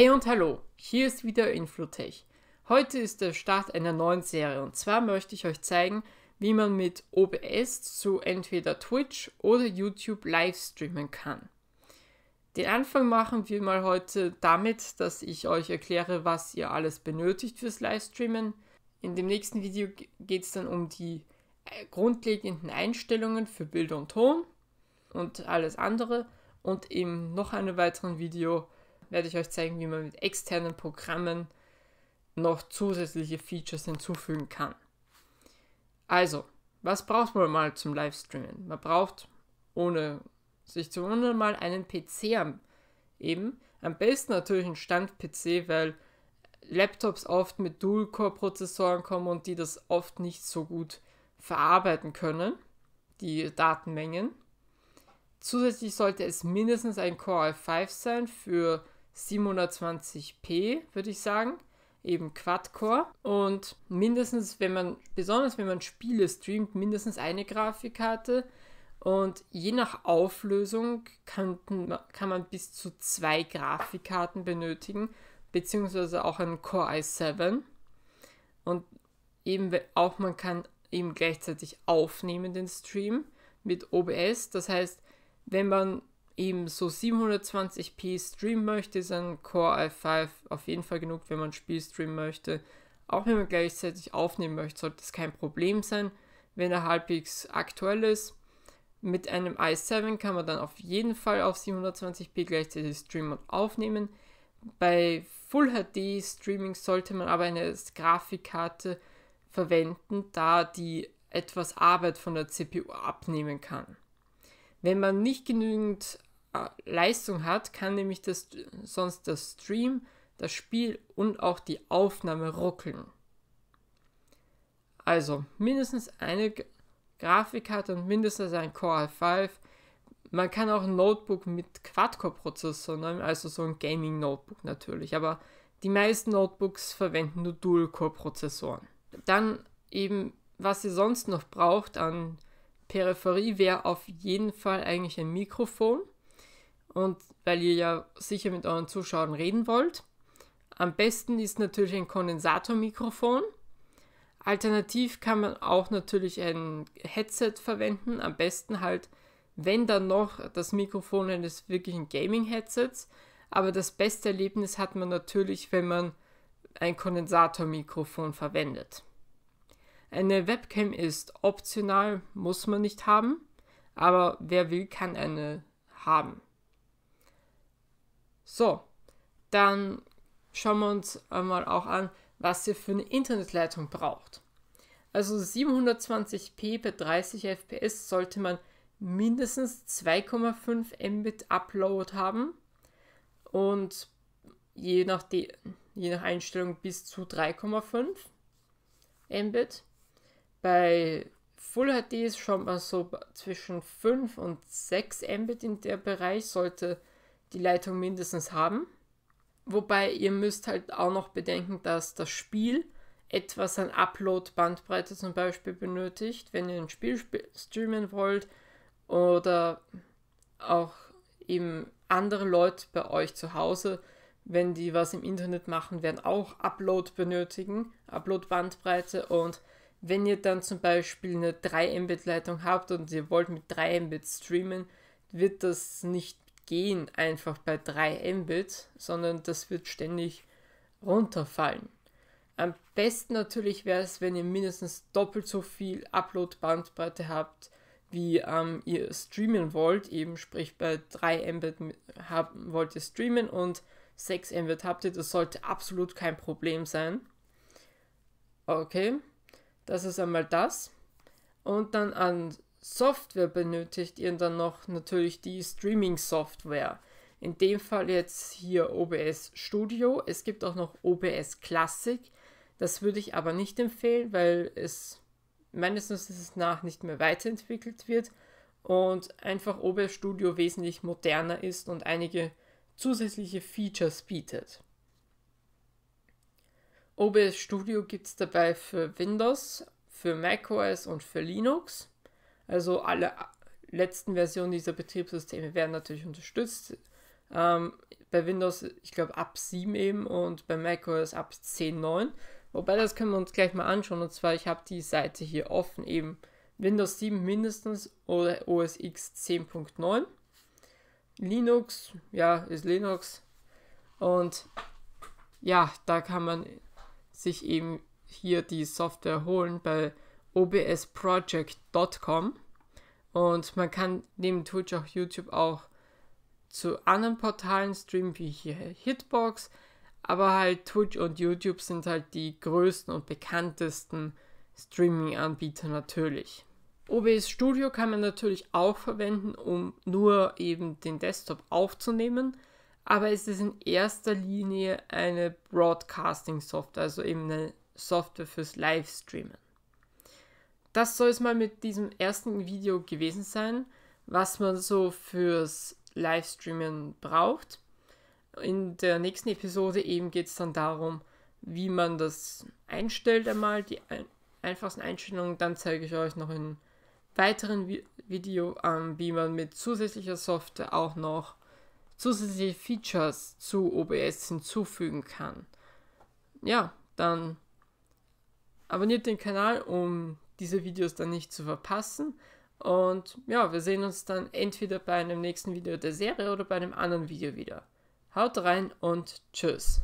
Hey und hallo, hier ist wieder Influtech. Heute ist der Start einer neuen Serie und zwar möchte ich euch zeigen, wie man mit OBS zu entweder Twitch oder YouTube live streamen kann. Den Anfang machen wir mal heute damit, dass ich euch erkläre, was ihr alles benötigt fürs Livestreamen. In dem nächsten Video geht es dann um die äh, grundlegenden Einstellungen für Bild und Ton und alles andere. Und im noch einem weiteren Video werde ich euch zeigen, wie man mit externen Programmen noch zusätzliche Features hinzufügen kann. Also, was braucht man mal zum Livestreamen? Man braucht, ohne sich zu wundern, mal einen PC am, eben. Am besten natürlich einen Stand-PC, weil Laptops oft mit Dual-Core-Prozessoren kommen und die das oft nicht so gut verarbeiten können, die Datenmengen. Zusätzlich sollte es mindestens ein Core i5 sein für 720p, würde ich sagen. Eben Quad-Core. Und mindestens, wenn man, besonders wenn man Spiele streamt, mindestens eine Grafikkarte. Und je nach Auflösung kann, kann man bis zu zwei Grafikkarten benötigen, beziehungsweise auch einen Core i7. Und eben auch man kann eben gleichzeitig aufnehmen den Stream mit OBS. Das heißt, wenn man eben so 720p streamen möchte, ist ein Core i5 auf jeden Fall genug, wenn man ein Spiel streamen möchte. Auch wenn man gleichzeitig aufnehmen möchte, sollte das kein Problem sein, wenn er halbwegs aktuell ist. Mit einem i7 kann man dann auf jeden Fall auf 720p gleichzeitig streamen und aufnehmen. Bei Full HD Streaming sollte man aber eine Grafikkarte verwenden, da die etwas Arbeit von der CPU abnehmen kann. Wenn man nicht genügend Leistung hat, kann nämlich das, sonst das Stream, das Spiel und auch die Aufnahme ruckeln. Also mindestens eine Grafikkarte und mindestens ein Core i5. Man kann auch ein Notebook mit Quad-Core-Prozessor nehmen, also so ein Gaming-Notebook natürlich, aber die meisten Notebooks verwenden nur Dual-Core-Prozessoren. Dann eben, was ihr sonst noch braucht an Peripherie, wäre auf jeden Fall eigentlich ein Mikrofon und weil ihr ja sicher mit euren Zuschauern reden wollt. Am besten ist natürlich ein Kondensatormikrofon. Alternativ kann man auch natürlich ein Headset verwenden. Am besten halt, wenn dann noch das Mikrofon eines wirklichen Gaming-Headsets. Aber das beste Erlebnis hat man natürlich, wenn man ein Kondensatormikrofon verwendet. Eine Webcam ist optional, muss man nicht haben. Aber wer will, kann eine haben. So, dann schauen wir uns einmal auch an, was ihr für eine Internetleitung braucht. Also 720p bei 30 FPS sollte man mindestens 2,5 Mbit Upload haben und je nach, die, je nach Einstellung bis zu 3,5 Mbit. Bei Full HD ist schon mal so zwischen 5 und 6 Mbit in der Bereich sollte die Leitung mindestens haben. Wobei ihr müsst halt auch noch bedenken, dass das Spiel etwas an Upload-Bandbreite zum Beispiel benötigt, wenn ihr ein Spiel streamen wollt oder auch eben andere Leute bei euch zu Hause, wenn die was im Internet machen, werden auch Upload benötigen, Upload-Bandbreite und wenn ihr dann zum Beispiel eine 3 Mbit-Leitung habt und ihr wollt mit 3 Mbit streamen, wird das nicht gehen einfach bei 3 Mbit, sondern das wird ständig runterfallen. Am besten natürlich wäre es, wenn ihr mindestens doppelt so viel Upload-Bandbreite habt, wie ähm, ihr streamen wollt. Eben sprich bei 3 Mbit haben, wollt ihr streamen und 6 Mbit habt ihr. Das sollte absolut kein Problem sein. Okay, das ist einmal das. Und dann an Software benötigt ihr dann noch natürlich die Streaming-Software. In dem Fall jetzt hier OBS Studio. Es gibt auch noch OBS Classic. Das würde ich aber nicht empfehlen, weil es meines Wissens nach nicht mehr weiterentwickelt wird und einfach OBS Studio wesentlich moderner ist und einige zusätzliche Features bietet. OBS Studio gibt es dabei für Windows, für macOS und für Linux. Also alle äh, letzten Versionen dieser Betriebssysteme werden natürlich unterstützt. Ähm, bei Windows, ich glaube, ab 7 eben und bei macOS ab 10.9. Wobei, das können wir uns gleich mal anschauen. Und zwar, ich habe die Seite hier offen, eben Windows 7 mindestens oder OS X 10.9. Linux, ja, ist Linux. Und ja, da kann man sich eben hier die Software holen. Bei obsproject.com und man kann neben Twitch auch YouTube auch zu anderen Portalen streamen, wie hier Hitbox, aber halt Twitch und YouTube sind halt die größten und bekanntesten Streaming-Anbieter natürlich. OBS Studio kann man natürlich auch verwenden, um nur eben den Desktop aufzunehmen, aber es ist in erster Linie eine Broadcasting-Software, also eben eine Software fürs Livestreamen das soll es mal mit diesem ersten Video gewesen sein, was man so fürs Livestreamen braucht. In der nächsten Episode eben geht es dann darum, wie man das einstellt einmal, die einfachsten Einstellungen. Dann zeige ich euch noch in weiteren Vi Video, ähm, wie man mit zusätzlicher Software auch noch zusätzliche Features zu OBS hinzufügen kann. Ja, dann abonniert den Kanal, um diese Videos dann nicht zu verpassen. Und ja, wir sehen uns dann entweder bei einem nächsten Video der Serie oder bei einem anderen Video wieder. Haut rein und tschüss.